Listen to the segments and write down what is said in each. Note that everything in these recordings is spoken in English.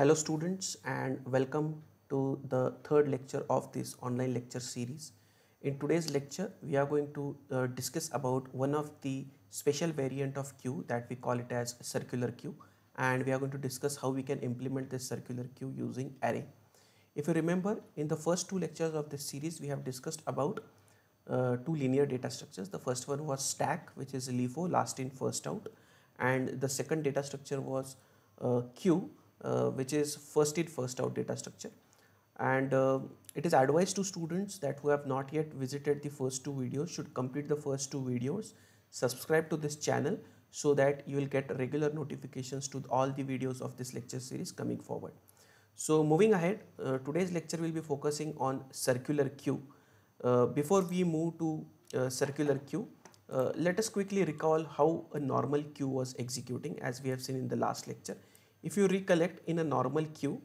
Hello students and welcome to the third lecture of this online lecture series. In today's lecture, we are going to uh, discuss about one of the special variant of queue that we call it as circular queue and we are going to discuss how we can implement this circular queue using array. If you remember, in the first two lectures of this series, we have discussed about uh, two linear data structures. The first one was stack, which is LIFO, last in, first out. And the second data structure was uh, queue, uh, which is first in first out data structure and uh, it is advised to students that who have not yet visited the first two videos should complete the first two videos subscribe to this channel so that you will get regular notifications to all the videos of this lecture series coming forward. So moving ahead, uh, today's lecture will be focusing on circular queue. Uh, before we move to uh, circular queue, uh, let us quickly recall how a normal queue was executing as we have seen in the last lecture. If you recollect in a normal queue,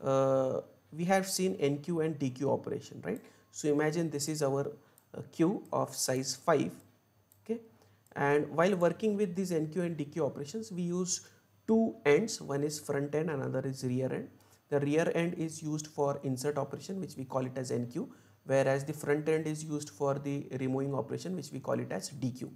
uh, we have seen NQ and DQ operation, right? So imagine this is our uh, queue of size 5, okay? And while working with these NQ and DQ operations, we use two ends, one is front end, another is rear end. The rear end is used for insert operation, which we call it as NQ, whereas the front end is used for the removing operation, which we call it as DQ.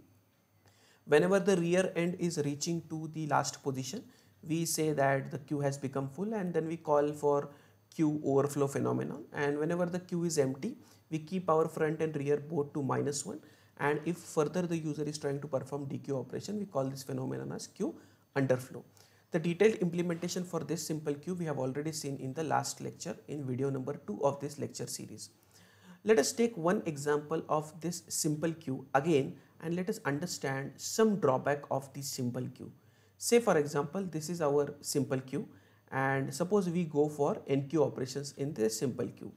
Whenever the rear end is reaching to the last position, we say that the queue has become full and then we call for queue overflow phenomenon and whenever the queue is empty we keep our front and rear both to minus 1 and if further the user is trying to perform DQ operation we call this phenomenon as queue underflow. The detailed implementation for this simple queue we have already seen in the last lecture in video number 2 of this lecture series. Let us take one example of this simple queue again and let us understand some drawback of this simple queue. Say for example, this is our simple queue and suppose we go for NQ operations in this simple queue.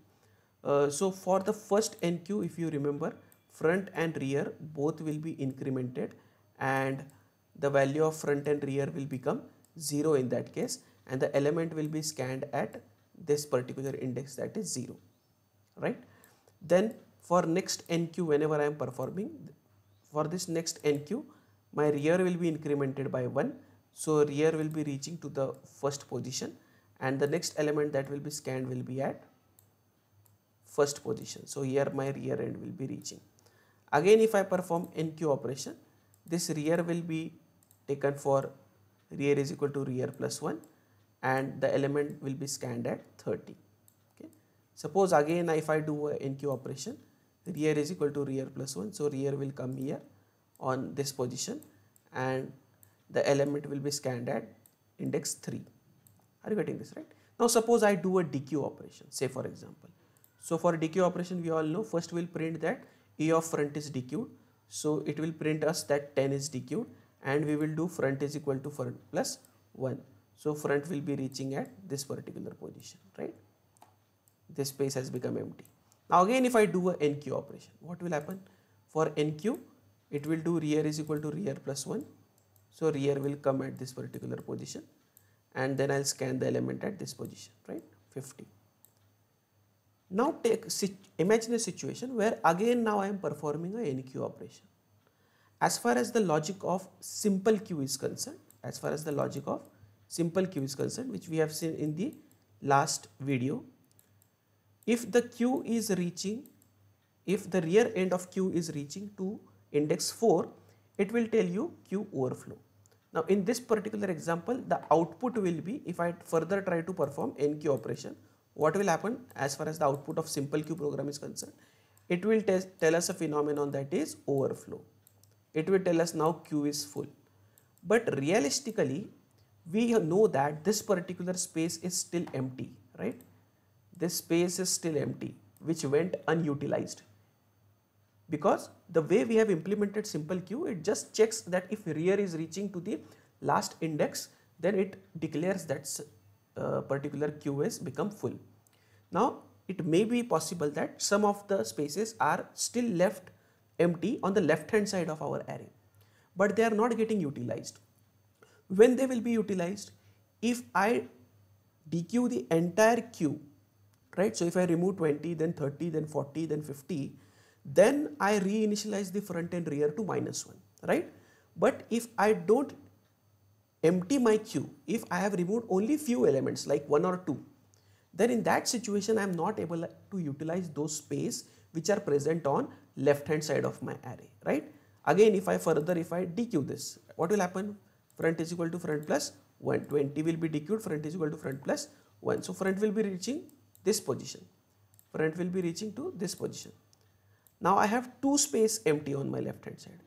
Uh, so for the first NQ, if you remember, front and rear both will be incremented and the value of front and rear will become 0 in that case and the element will be scanned at this particular index that is 0 right then for next nq whenever i am performing for this next nq my rear will be incremented by 1 so rear will be reaching to the first position and the next element that will be scanned will be at first position. So here my rear end will be reaching. Again if I perform NQ operation, this rear will be taken for rear is equal to rear plus 1 and the element will be scanned at 30. Okay. Suppose again if I do a NQ operation, rear is equal to rear plus 1. So rear will come here on this position and the element will be scanned at index 3. Are you getting this right? Now suppose I do a DQ operation, say for example. So for a DQ operation, we all know first we'll print that E of front is DQ. So it will print us that 10 is DQ and we will do front is equal to front plus 1. So front will be reaching at this particular position, right? This space has become empty. Now again if I do a NQ operation, what will happen? For NQ, it will do rear is equal to rear plus 1 so rear will come at this particular position and then I'll scan the element at this position, right? 50. Now take imagine a situation where again now I am performing a NQ operation. As far as the logic of simple queue is concerned, as far as the logic of simple queue is concerned, which we have seen in the last video, if the queue is reaching, if the rear end of queue is reaching to index 4, it will tell you queue overflow. Now in this particular example, the output will be if I further try to perform NQ operation, what will happen as far as the output of simple queue program is concerned? It will tell us a phenomenon that is overflow. It will tell us now queue is full. But realistically, we know that this particular space is still empty, right? This space is still empty, which went unutilized because the way we have implemented simple queue, it just checks that if rear is reaching to the last index, then it declares that uh, particular queue is become full. Now, it may be possible that some of the spaces are still left empty on the left hand side of our array, but they are not getting utilized. When they will be utilized, if I dequeue the entire queue, right? So if I remove 20, then 30, then 40, then 50, then I reinitialize the front and rear to minus 1, right? But if I don't empty my queue, if I have removed only few elements like 1 or 2, then in that situation I am not able to utilize those space which are present on left hand side of my array, right? Again if I further, if I dequeue this, what will happen? Front is equal to front plus 1, 20 will be dequeued, front is equal to front plus 1. So front will be reaching this position, front will be reaching to this position now I have two space empty on my left hand side.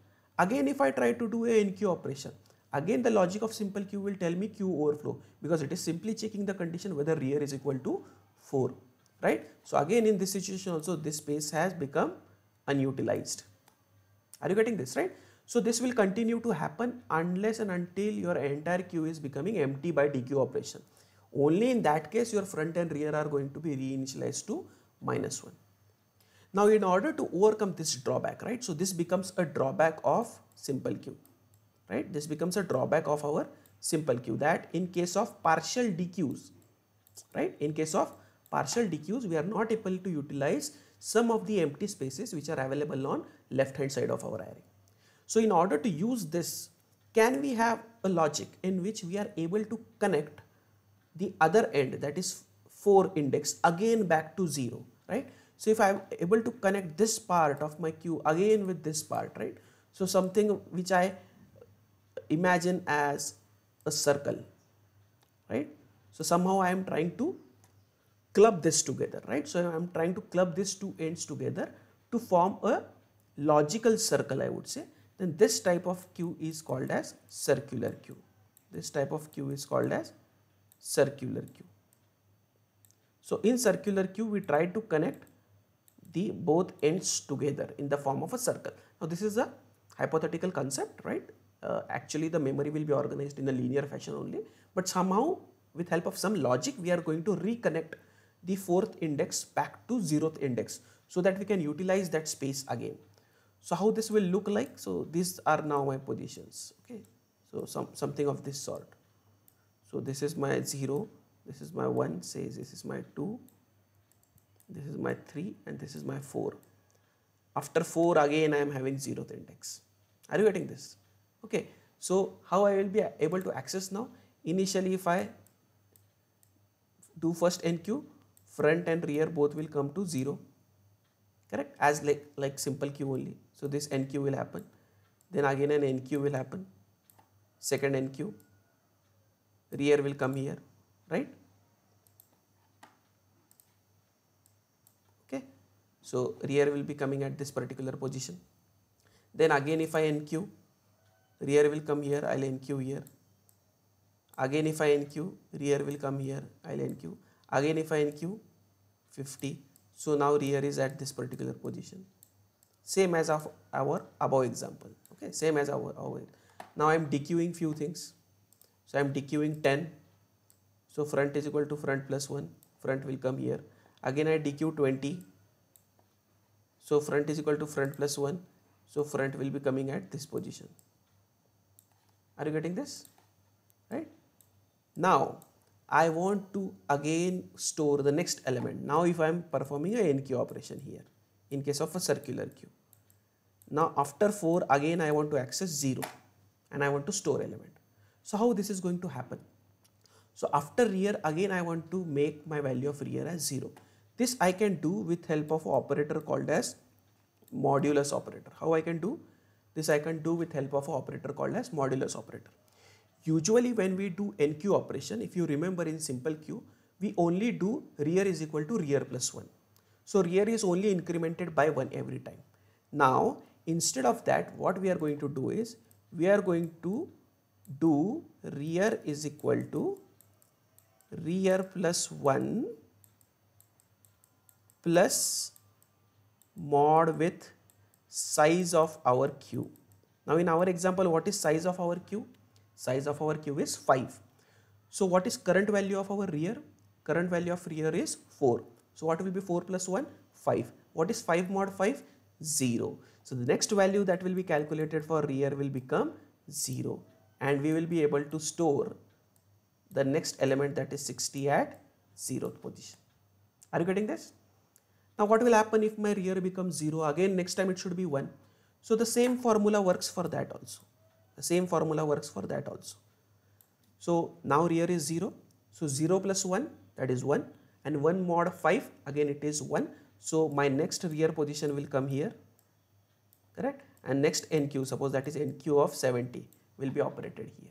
Again if I try to do a NQ operation, again the logic of simple Q will tell me Q overflow because it is simply checking the condition whether rear is equal to 4, right? So again in this situation also this space has become unutilized. Are you getting this, right? So this will continue to happen unless and until your entire queue is becoming empty by DQ operation. Only in that case your front and rear are going to be reinitialized to minus 1. Now in order to overcome this drawback, right, so this becomes a drawback of simple queue, right, this becomes a drawback of our simple queue that in case of partial DQs, right, in case of partial DQs, we are not able to utilize some of the empty spaces which are available on left hand side of our array. So in order to use this, can we have a logic in which we are able to connect the other end that is 4 index again back to 0, right? So if I'm able to connect this part of my queue again with this part, right? So something which I imagine as a circle, right? So somehow I am trying to club this together, right? So I'm trying to club these two ends together to form a logical circle, I would say. Then this type of queue is called as circular queue. This type of queue is called as circular queue. So in circular queue, we try to connect the both ends together in the form of a circle. Now this is a hypothetical concept, right? Uh, actually the memory will be organized in a linear fashion only, but somehow with help of some logic we are going to reconnect the fourth index back to zeroth index so that we can utilize that space again. So how this will look like? So these are now my positions, okay? So some, something of this sort. So this is my 0, this is my 1, says this is my 2, this is my 3 and this is my 4 after 4 again I am having 0th index are you getting this okay so how I will be able to access now initially if I do first NQ front and rear both will come to 0 correct as like like simple Q only so this NQ will happen then again an NQ will happen second NQ rear will come here right So, rear will be coming at this particular position. Then again if I NQ, rear will come here, I will NQ here. Again if I NQ, rear will come here, I will NQ. Again if I NQ, 50. So now rear is at this particular position. Same as of our above example. Okay, same as our, our. Now I am dequeuing few things. So I am dequeuing 10. So front is equal to front plus 1. Front will come here. Again I dequeue 20. So front is equal to front plus 1. So front will be coming at this position. Are you getting this? Right? Now I want to again store the next element. Now if I am performing a NQ operation here in case of a circular queue. Now after 4 again I want to access 0 and I want to store element. So how this is going to happen? So after rear again I want to make my value of rear as 0. This I can do with help of operator called as modulus operator. How I can do? This I can do with help of operator called as modulus operator. Usually when we do NQ operation, if you remember in simple Q, we only do rear is equal to rear plus 1. So rear is only incremented by 1 every time. Now instead of that what we are going to do is we are going to do rear is equal to rear plus 1 plus mod with size of our queue. Now in our example, what is size of our queue? Size of our queue is 5. So what is current value of our rear? Current value of rear is 4. So what will be 4 plus 1? 5. What is 5 mod 5? 0. So the next value that will be calculated for rear will become 0 and we will be able to store the next element that is 60 at 0th position. Are you getting this? Now what will happen if my rear becomes 0? Again next time it should be 1. So the same formula works for that also. The same formula works for that also. So now rear is 0. So 0 plus 1 that is 1 and 1 mod 5 again it is 1. So my next rear position will come here correct and next NQ suppose that is NQ of 70 will be operated here.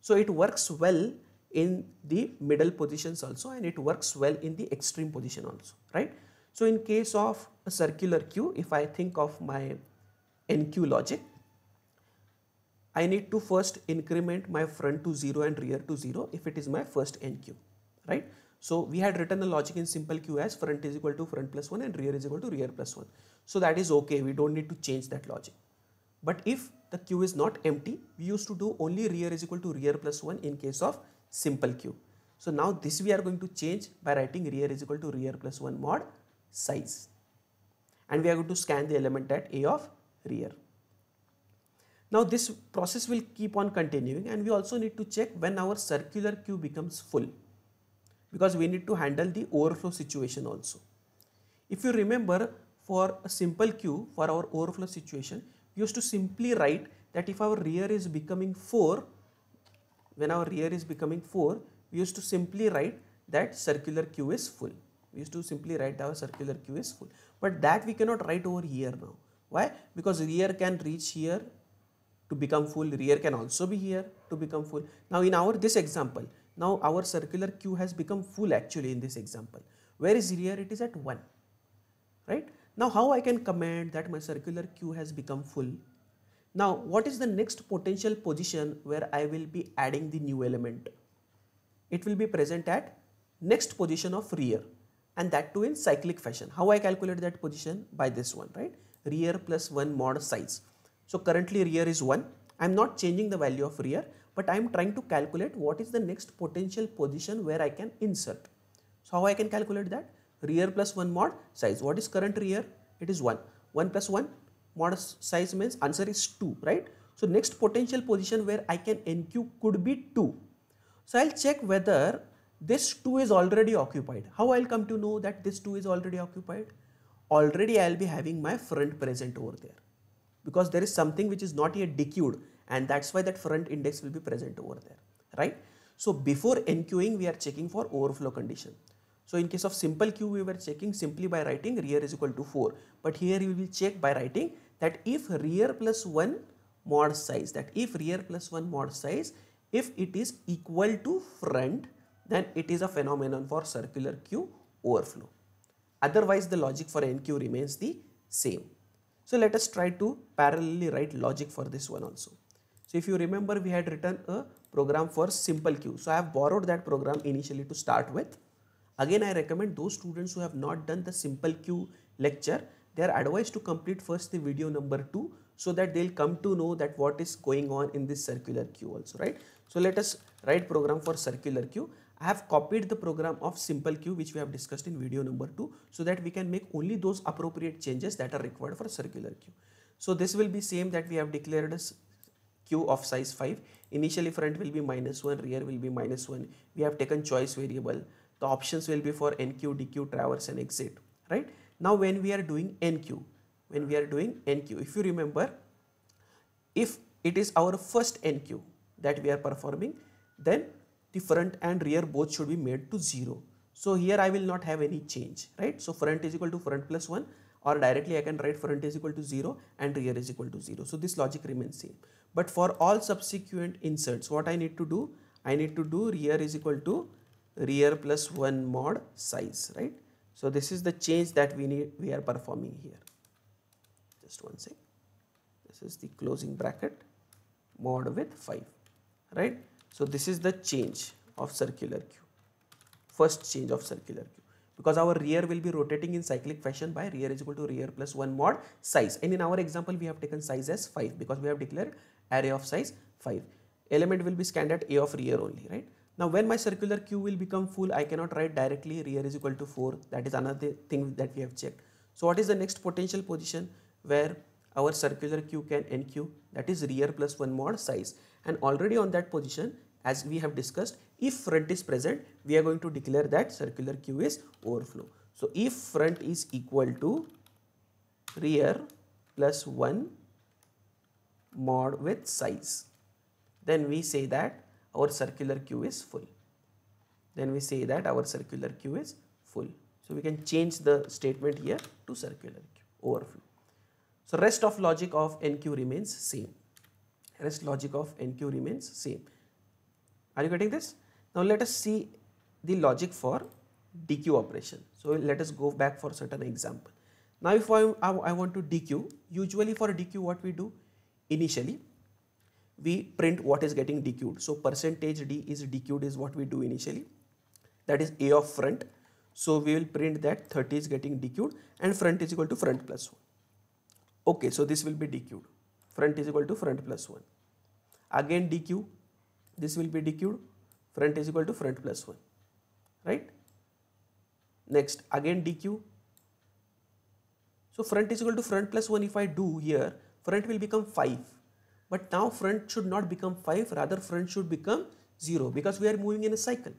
So it works well in the middle positions also and it works well in the extreme position also, right? So in case of a circular queue, if I think of my NQ logic, I need to first increment my front to 0 and rear to 0 if it is my first NQ, right? So we had written a logic in simple queue as front is equal to front plus 1 and rear is equal to rear plus 1. So that is okay, we don't need to change that logic. But if the queue is not empty, we used to do only rear is equal to rear plus 1 in case of simple queue. So now this we are going to change by writing rear is equal to rear plus 1 mod size. And we are going to scan the element at A of rear. Now this process will keep on continuing and we also need to check when our circular queue becomes full because we need to handle the overflow situation also. If you remember for a simple queue for our overflow situation, we used to simply write that if our rear is becoming 4, when our rear is becoming 4, we used to simply write that circular Q is full. We used to simply write our circular Q is full. But that we cannot write over here now. Why? Because rear can reach here to become full, rear can also be here to become full. Now in our this example, now our circular Q has become full actually in this example. Where is rear? It is at 1. Right? Now how I can command that my circular Q has become full? Now, what is the next potential position where I will be adding the new element? It will be present at next position of rear and that too in cyclic fashion. How I calculate that position? By this one, right? Rear plus 1 mod size. So currently rear is 1. I am not changing the value of rear, but I am trying to calculate what is the next potential position where I can insert. So how I can calculate that? Rear plus 1 mod size. What is current rear? It is 1. 1 plus 1, modest size means answer is 2 right so next potential position where i can enqueue could be 2 so i'll check whether this 2 is already occupied how i'll come to know that this 2 is already occupied already i'll be having my front present over there because there is something which is not yet dequeued and that's why that front index will be present over there right so before enqueuing we are checking for overflow condition so in case of simple queue, we were checking simply by writing rear is equal to 4. But here we will check by writing that if rear plus 1 mod size, that if rear plus 1 mod size, if it is equal to front, then it is a phenomenon for circular queue overflow. Otherwise, the logic for NQ remains the same. So let us try to parallelly write logic for this one also. So if you remember, we had written a program for simple queue. So I have borrowed that program initially to start with. Again, I recommend those students who have not done the simple Q lecture, they are advised to complete first the video number 2 so that they'll come to know that what is going on in this circular Q also, right? So let us write program for circular Q. I have copied the program of simple Q which we have discussed in video number 2 so that we can make only those appropriate changes that are required for circular Q. So this will be same that we have declared as Q of size 5. Initially front will be minus 1, rear will be minus 1. We have taken choice variable the options will be for NQ, DQ, traverse and exit, right? Now when we are doing NQ, when we are doing NQ, if you remember, if it is our first NQ that we are performing, then the front and rear both should be made to 0. So here I will not have any change, right? So front is equal to front plus 1 or directly I can write front is equal to 0 and rear is equal to 0. So this logic remains same. But for all subsequent inserts, what I need to do? I need to do rear is equal to rear plus 1 mod size, right? So this is the change that we need, we are performing here. Just one sec. This is the closing bracket mod with 5, right? So this is the change of circular queue, first change of circular queue because our rear will be rotating in cyclic fashion by rear is equal to rear plus 1 mod size and in our example we have taken size as 5 because we have declared array of size 5 element will be scanned at a of rear only right now when my circular queue will become full, I cannot write directly rear is equal to 4. That is another thing that we have checked. So what is the next potential position where our circular queue can enqueue? that is rear plus 1 mod size and already on that position as we have discussed if front is present we are going to declare that circular queue is overflow. So if front is equal to rear plus 1 mod with size then we say that our circular queue is full. Then we say that our circular queue is full. So we can change the statement here to circular queue overflow. So rest of logic of NQ remains same. Rest logic of NQ remains same. Are you getting this? Now let us see the logic for DQ operation. So let us go back for certain example. Now if I, I, I want to DQ, usually for DQ what we do initially we print what is getting dequeued. So percentage D is dequeued is what we do initially. That is A of front. So we will print that 30 is getting dequeued and front is equal to front plus 1. Okay, so this will be dequeued. Front is equal to front plus 1. Again DQ, this will be dequeued. Front is equal to front plus 1. Right? Next, again DQ. So front is equal to front plus 1 if I do here, front will become 5 but now front should not become 5, rather front should become 0 because we are moving in a cycle.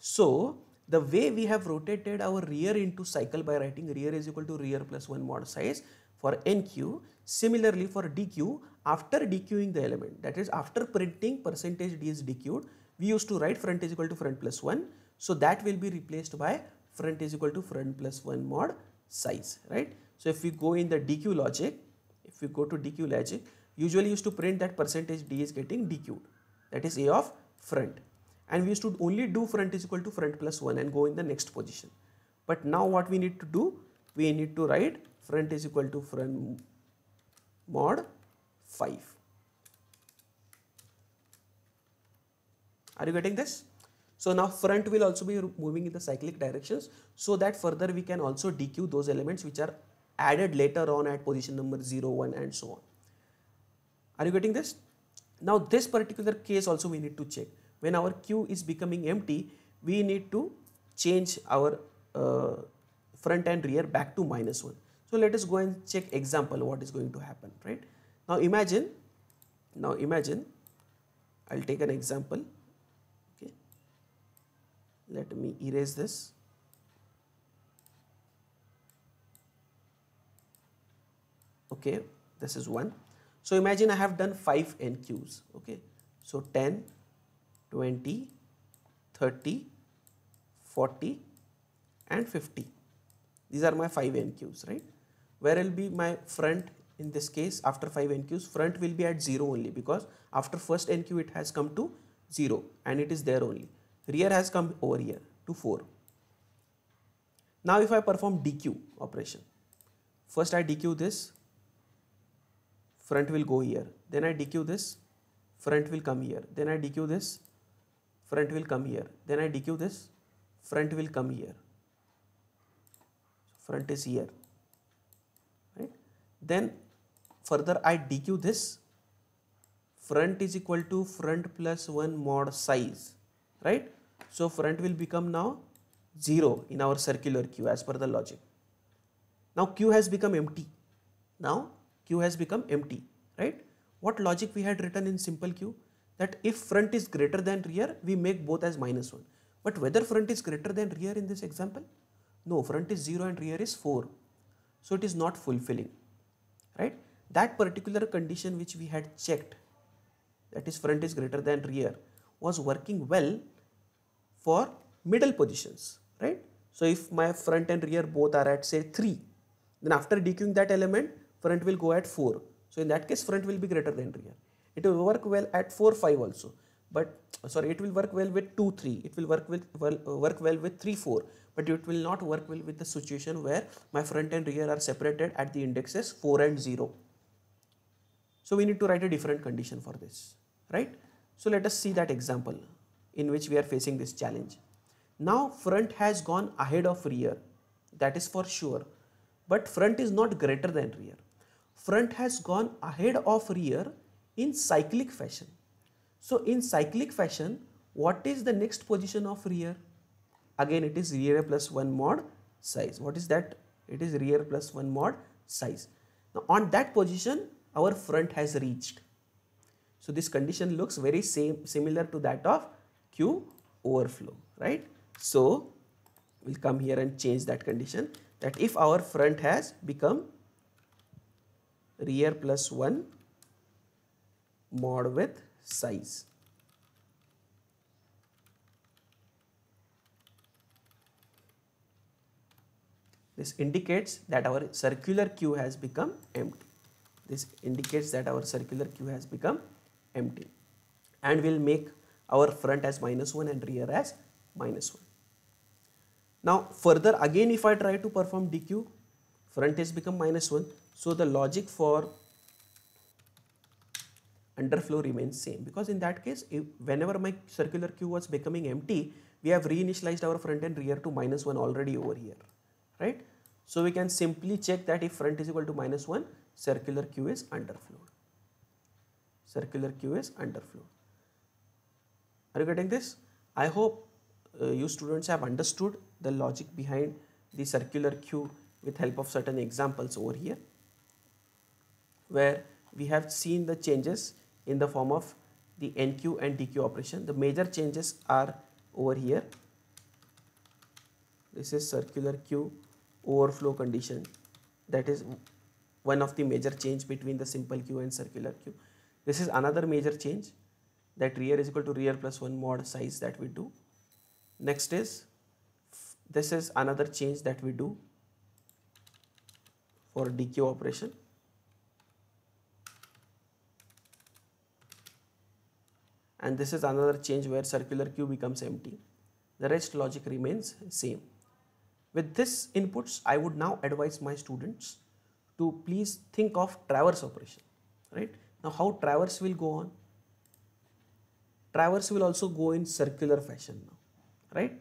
So the way we have rotated our rear into cycle by writing rear is equal to rear plus 1 mod size for NQ. Similarly for DQ, after DQing the element, that is after printing percentage D is dequeued, we used to write front is equal to front plus 1. So that will be replaced by front is equal to front plus 1 mod size, right? So if we go in the DQ logic, if we go to DQ logic, usually used to print that percentage D is getting dequeued. is A of front. And we used to only do front is equal to front plus 1 and go in the next position. But now what we need to do? We need to write front is equal to front mod 5. Are you getting this? So now front will also be moving in the cyclic directions so that further we can also dequeue those elements which are added later on at position number 0, 1 and so on. Are you getting this? Now this particular case also we need to check. When our queue is becoming empty, we need to change our uh, front and rear back to minus 1. So let us go and check example what is going to happen, right? Now imagine, now imagine, I'll take an example, okay. Let me erase this. Okay, this is one. So imagine I have done 5 NQs, okay. So 10, 20, 30, 40 and 50. These are my 5 NQs, right? Where will be my front in this case after 5 NQs? Front will be at 0 only because after first NQ it has come to 0 and it is there only. Rear has come over here to 4. Now if I perform DQ operation, first I DQ this front will go here then I dequeue this front will come here then I dequeue this front will come here then I dequeue this front will come here front is here right then further I dequeue this front is equal to front plus 1 mod size right so front will become now 0 in our circular queue as per the logic now queue has become empty now Q has become empty, right? What logic we had written in simple Q? That if front is greater than rear, we make both as minus 1. But whether front is greater than rear in this example? No, front is 0 and rear is 4. So it is not fulfilling, right? That particular condition which we had checked, that is front is greater than rear, was working well for middle positions, right? So if my front and rear both are at say 3, then after dequeuing that element, front will go at 4. So in that case front will be greater than rear. It will work well at 4, 5 also. But sorry, it will work well with 2, 3. It will work, with, well, uh, work well with 3, 4. But it will not work well with the situation where my front and rear are separated at the indexes 4 and 0. So we need to write a different condition for this, right? So let us see that example in which we are facing this challenge. Now front has gone ahead of rear, that is for sure, but front is not greater than rear front has gone ahead of rear in cyclic fashion. So in cyclic fashion, what is the next position of rear? Again, it is rear plus 1 mod size. What is that? It is rear plus 1 mod size. Now on that position, our front has reached. So this condition looks very same similar to that of Q overflow, right? So we'll come here and change that condition that if our front has become rear plus 1 mod with size. This indicates that our circular queue has become empty. This indicates that our circular queue has become empty and we will make our front as minus 1 and rear as minus 1. Now further again if I try to perform DQ front has become minus 1 so the logic for underflow remains same because in that case if, whenever my circular queue was becoming empty we have reinitialized our front and rear to minus 1 already over here right so we can simply check that if front is equal to minus 1 circular queue is underflowed circular queue is underflow. are you getting this i hope uh, you students have understood the logic behind the circular queue with help of certain examples over here where we have seen the changes in the form of the NQ and DQ operation. The major changes are over here. This is circular Q overflow condition that is one of the major change between the simple Q and circular Q. This is another major change that rear is equal to rear plus 1 mod size that we do. Next is this is another change that we do for DQ operation. And this is another change where circular queue becomes empty. The rest logic remains same. With this inputs, I would now advise my students to please think of traverse operation, right? Now how traverse will go on? Traverse will also go in circular fashion now, right?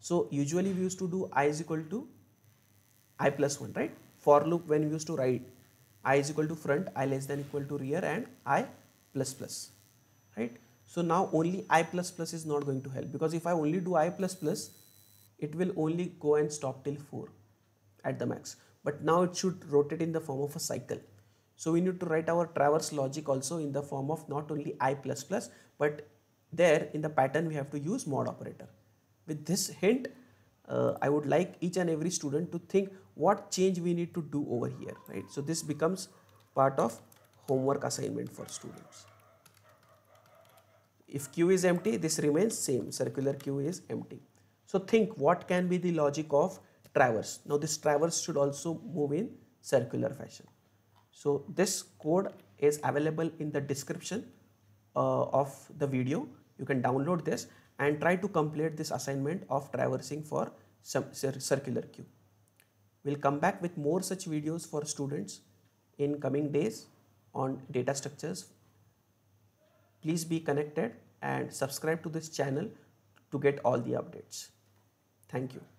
So usually we used to do i is equal to i plus 1, right? for loop when we used to write i is equal to front, i less than equal to rear and i plus plus, right? So now only i plus plus is not going to help because if I only do i plus plus, it will only go and stop till 4 at the max. But now it should rotate in the form of a cycle. So we need to write our traverse logic also in the form of not only i plus plus, but there in the pattern we have to use mod operator. With this hint, uh, I would like each and every student to think what change we need to do over here right so this becomes part of homework assignment for students if q is empty this remains same circular q is empty so think what can be the logic of traverse now this traverse should also move in circular fashion so this code is available in the description uh, of the video you can download this and try to complete this assignment of traversing for some circular queue We'll come back with more such videos for students in coming days on data structures. Please be connected and subscribe to this channel to get all the updates. Thank you.